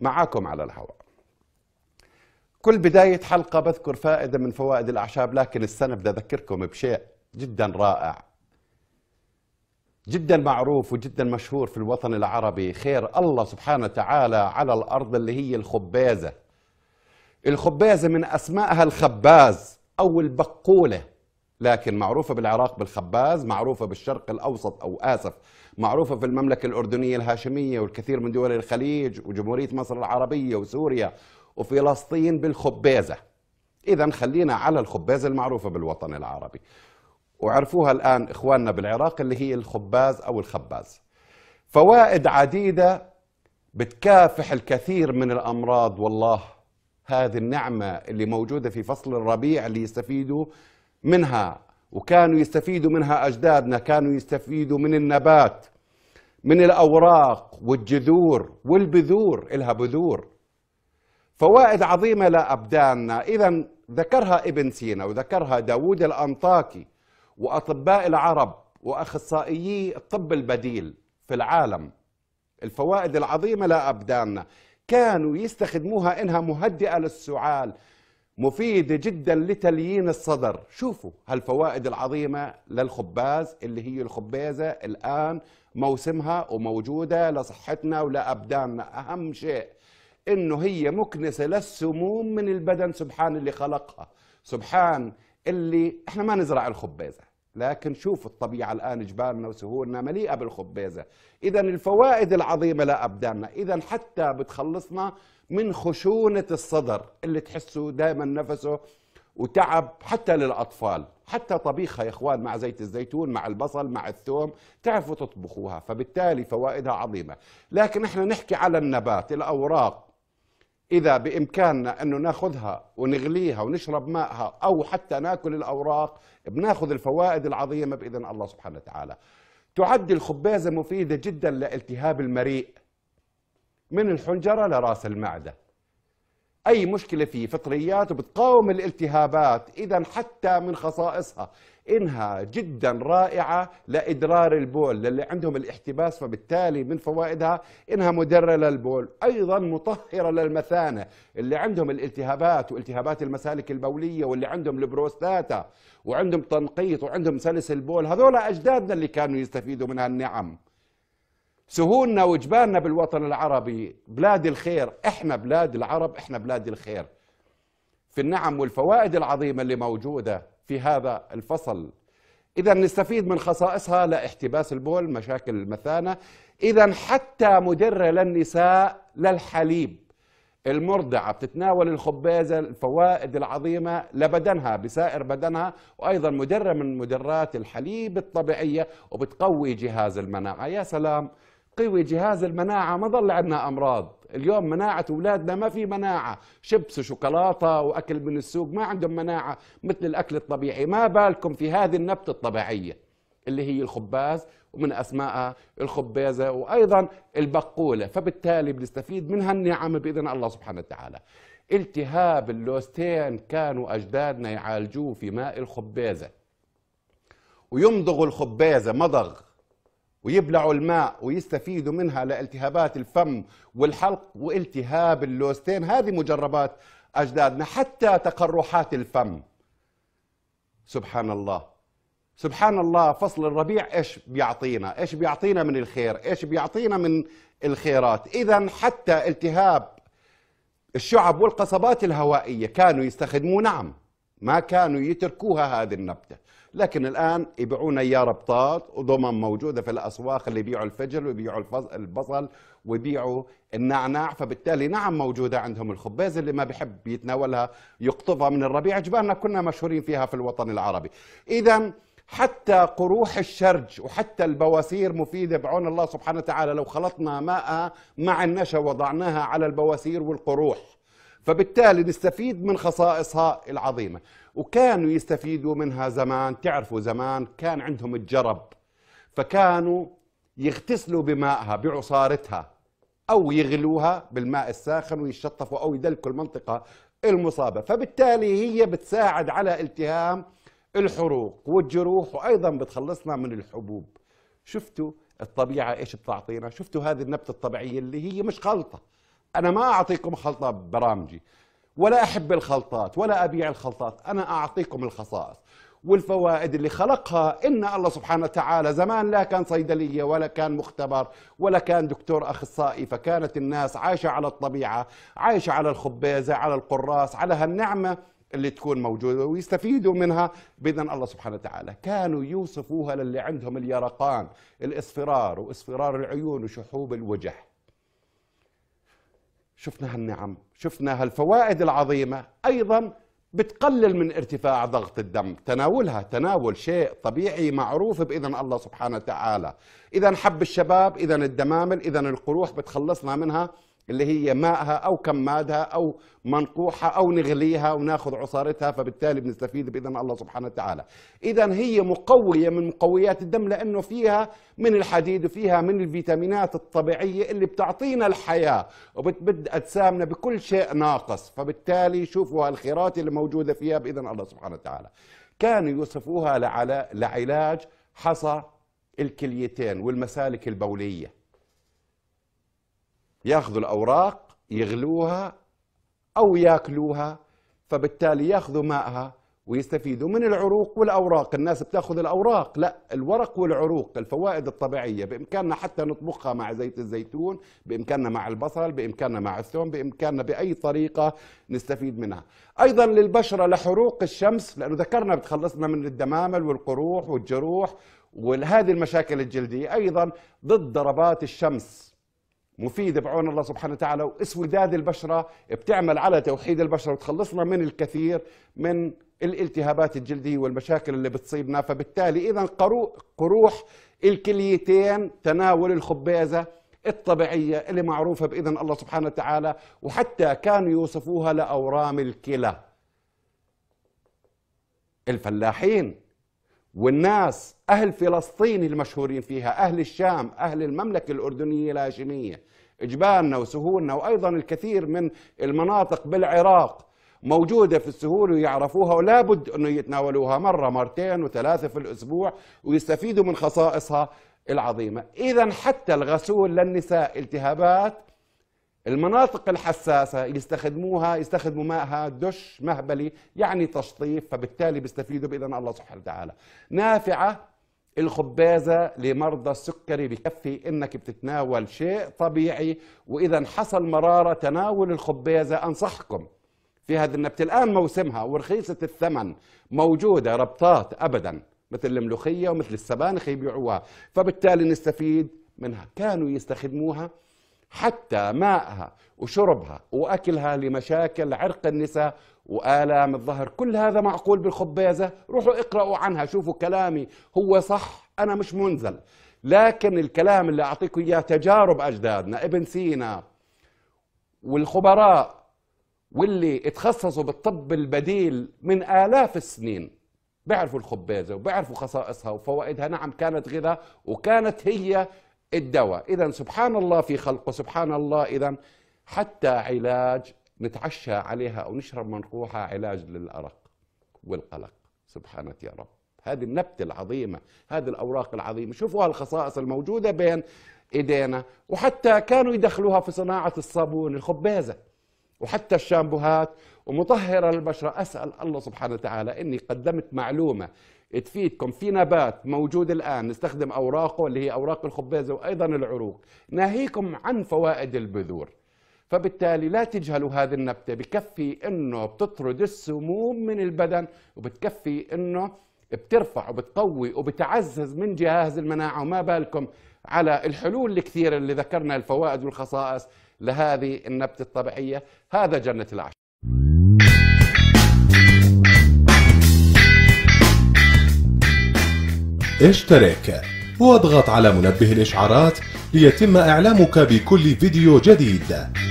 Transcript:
معاكم على الهواء كل بداية حلقة بذكر فائدة من فوائد الأعشاب لكن السنة بدي أذكركم بشيء جدا رائع جدا معروف وجدا مشهور في الوطن العربي خير الله سبحانه وتعالى على الأرض اللي هي الخبازة الخبازة من أسمائها الخباز أو البقولة لكن معروفة بالعراق بالخباز معروفة بالشرق الأوسط أو آسف معروفة في المملكة الأردنية الهاشمية والكثير من دول الخليج وجمهورية مصر العربية وسوريا وفلسطين بالخبازة إذا خلينا على الخبازة المعروفة بالوطن العربي وعرفوها الآن إخواننا بالعراق اللي هي الخباز أو الخباز فوائد عديدة بتكافح الكثير من الأمراض والله هذه النعمة اللي موجودة في فصل الربيع اللي يستفيدوا منها وكانوا يستفيدوا منها أجدادنا كانوا يستفيدوا من النبات من الأوراق والجذور والبذور إلها بذور فوائد عظيمة لأبداننا إذا ذكرها ابن سينا وذكرها داود الأنطاكي وأطباء العرب وأخصائيي الطب البديل في العالم الفوائد العظيمة لأبداننا كانوا يستخدموها إنها مهدئة للسعال مفيدة جدا لتليين الصدر شوفوا هالفوائد العظيمة للخباز اللي هي الخبازة الآن موسمها وموجودة لصحتنا ولأبداننا أهم شيء إنه هي مكنسة للسموم من البدن سبحان اللي خلقها سبحان اللي إحنا ما نزرع الخبازة لكن شوف الطبيعة الآن جبالنا وسهولنا مليئة بالخبيزة إذا الفوائد العظيمة أبداننا إذا حتى بتخلصنا من خشونة الصدر اللي تحسه دائما نفسه وتعب حتى للأطفال حتى طبيخها يا إخوان مع زيت الزيتون مع البصل مع الثوم تعرفوا تطبخوها فبالتالي فوائدها عظيمة لكن إحنا نحكي على النبات الأوراق إذا بإمكاننا أنه ناخذها ونغليها ونشرب ماءها أو حتى ناكل الأوراق بناخذ الفوائد العظيمة بإذن الله سبحانه وتعالى تعد الخبازة مفيدة جدا لالتهاب المريء من الحنجرة لرأس المعدة أي مشكلة في فطريات بتقاوم الالتهابات إذا حتى من خصائصها إنها جدا رائعة لإدرار البول للي عندهم الاحتباس فبالتالي من فوائدها إنها مدرة للبول أيضا مطهرة للمثانة اللي عندهم الالتهابات والتهابات المسالك البولية واللي عندهم البروستاتا وعندهم تنقيط وعندهم سلس البول هذول أجدادنا اللي كانوا يستفيدوا من هالنعم سهولنا وجبالنا بالوطن العربي بلاد الخير احنا بلاد العرب احنا بلاد الخير في النعم والفوائد العظيمة اللي موجودة في هذا الفصل إذا نستفيد من خصائصها لاحتباس البول مشاكل المثانة إذا حتى مدرة للنساء للحليب المرضعة بتتناول الخبازة الفوائد العظيمة لبدنها بسائر بدنها وأيضا مدرة من مدرات الحليب الطبيعية وبتقوي جهاز المناعة يا سلام قوي جهاز المناعة ما ضل عندنا أمراض اليوم مناعة أولادنا ما في مناعة شبس وشوكولاتة وأكل من السوق ما عندهم مناعة مثل الأكل الطبيعي ما بالكم في هذه النبتة الطبيعية اللي هي الخباز ومن أسمائها الخبازة وأيضا البقولة فبالتالي بنستفيد من هالنعمة بإذن الله سبحانه وتعالى التهاب اللوستين كانوا أجدادنا يعالجوه في ماء الخبازة ويمضغوا الخبازة مضغ ويبلعوا الماء ويستفيدوا منها لالتهابات الفم والحلق والتهاب اللوستين هذه مجربات أجدادنا حتى تقرحات الفم سبحان الله سبحان الله فصل الربيع ايش بيعطينا ايش بيعطينا من الخير ايش بيعطينا من الخيرات اذا حتى التهاب الشعب والقصبات الهوائية كانوا يستخدموا نعم ما كانوا يتركوها هذه النبتة لكن الآن يبيعون إياه ربطات وضمم موجودة في الأسواق اللي يبيعوا الفجل ويبيعوا البصل ويبيعوا النعناع فبالتالي نعم موجودة عندهم الخبز اللي ما بحب يتناولها يقطفها من الربيع جبالنا كنا مشهورين فيها في الوطن العربي إذا حتى قروح الشرج وحتى البواسير مفيدة بعون الله سبحانه وتعالى لو خلطنا ماء مع النشا وضعناها على البواسير والقروح فبالتالي نستفيد من خصائصها العظيمة وكانوا يستفيدوا منها زمان تعرفوا زمان كان عندهم الجرب فكانوا يغتسلوا بمائها بعصارتها أو يغلوها بالماء الساخن ويشطفوا أو يدلكوا المنطقة المصابة فبالتالي هي بتساعد على التهام الحروق والجروح وأيضا بتخلصنا من الحبوب شفتوا الطبيعة إيش بتعطينا شفتوا هذه النبتة الطبيعية اللي هي مش خلطة أنا ما أعطيكم خلطة برامجي ولا أحب الخلطات ولا أبيع الخلطات أنا أعطيكم الخصائص والفوائد اللي خلقها إن الله سبحانه وتعالى زمان لا كان صيدلية ولا كان مختبر ولا كان دكتور أخصائي فكانت الناس عايشة على الطبيعة عايشة على الخبازة على القراص على هالنعمة اللي تكون موجودة ويستفيدوا منها بإذن الله سبحانه وتعالى كانوا يوصفوها للي عندهم اليرقان الإصفرار وإصفرار العيون وشحوب الوجه شفنا هالنعم شفنا هالفوائد العظيمة أيضا بتقلل من ارتفاع ضغط الدم تناولها تناول شيء طبيعي معروف بإذن الله سبحانه وتعالى إذا حب الشباب إذا الدمامل إذا القروح بتخلصنا منها اللي هي ماءها او كمادها او منقوحها او نغليها وناخذ عصارتها فبالتالي بنستفيد باذن الله سبحانه وتعالى. اذا هي مقويه من مقويات الدم لانه فيها من الحديد وفيها من الفيتامينات الطبيعيه اللي بتعطينا الحياه وبتبد اجسامنا بكل شيء ناقص، فبالتالي شوفوا هالخيرات اللي موجوده فيها باذن الله سبحانه وتعالى. كانوا يوصفوها لعلاج حصى الكليتين والمسالك البوليه. ياخذوا الاوراق يغلوها او ياكلوها فبالتالي ياخذوا ماءها ويستفيدوا من العروق والاوراق، الناس بتاخذ الاوراق، لا الورق والعروق، الفوائد الطبيعيه بامكاننا حتى نطبخها مع زيت الزيتون، بامكاننا مع البصل، بامكاننا مع الثوم، بامكاننا باي طريقه نستفيد منها. ايضا للبشره لحروق الشمس لانه ذكرنا بتخلصنا من الدمامل والقروح والجروح وهذه المشاكل الجلديه، ايضا ضد ضربات الشمس مفيدة بعون الله سبحانه وتعالى واسوداد البشرة بتعمل على توحيد البشرة وتخلصنا من الكثير من الالتهابات الجلدية والمشاكل اللي بتصيبنا فبالتالي إذا قروح الكليتين تناول الخبازة الطبيعية اللي معروفة بإذن الله سبحانه وتعالى وحتى كانوا يوصفوها لأورام الكلى الفلاحين والناس أهل فلسطين المشهورين فيها أهل الشام أهل المملكة الأردنية الهاشمية جبالنا وسهولنا وأيضا الكثير من المناطق بالعراق موجودة في السهول ويعرفوها ولا بد أنه يتناولوها مرة مرتين وثلاثة في الأسبوع ويستفيدوا من خصائصها العظيمة إذا حتى الغسول للنساء التهابات المناطق الحساسة اللي يستخدموها يستخدموا ماءها دش مهبلي يعني تشطيف فبالتالي بيستفيدوا بإذن الله سبحانه وتعالى نافعة الخبازة لمرضى السكري بكفي انك بتتناول شيء طبيعي واذا حصل مرارة تناول الخبازة انصحكم في هذا النبت الان موسمها ورخيصة الثمن موجودة ربطات ابدا مثل الملوخية ومثل السبانخ يبيعوها فبالتالي نستفيد منها كانوا يستخدموها حتى ماءها وشربها وأكلها لمشاكل عرق النساء وآلام الظهر كل هذا معقول بالخبيزة روحوا اقرأوا عنها شوفوا كلامي هو صح أنا مش منزل لكن الكلام اللي أعطيكم إياه تجارب أجدادنا ابن سينا والخبراء واللي اتخصصوا بالطب البديل من آلاف السنين بيعرفوا الخبيزه وبيعرفوا خصائصها وفوائدها نعم كانت غذاء وكانت هي الدواء إذا سبحان الله في خلقه سبحان الله إذا حتى علاج نتعشى عليها أو نشرب من علاج للأرق والقلق سبحانك يا رب هذه النبتة العظيمة هذه الأوراق العظيمة شوفوا الخصائص الموجودة بين إيدينا وحتى كانوا يدخلوها في صناعة الصابون الخبازة وحتى الشامبوهات ومطهرة للبشره أسأل الله سبحانه وتعالى إني قدمت معلومة تفيدكم في نبات موجود الآن نستخدم أوراقه اللي هي أوراق الخبازة وأيضا العروق ناهيكم عن فوائد البذور فبالتالي لا تجهلوا هذه النبتة بكفي أنه بتطرد السموم من البدن وبتكفي أنه بترفع وبتقوي وبتعزز من جهاز المناعة وما بالكم على الحلول الكثيرة اللي ذكرنا الفوائد والخصائص لهذه النبتة الطبيعية هذا جنة العشاء اشترك واضغط على منبه الإشعارات ليتم إعلامك بكل فيديو جديد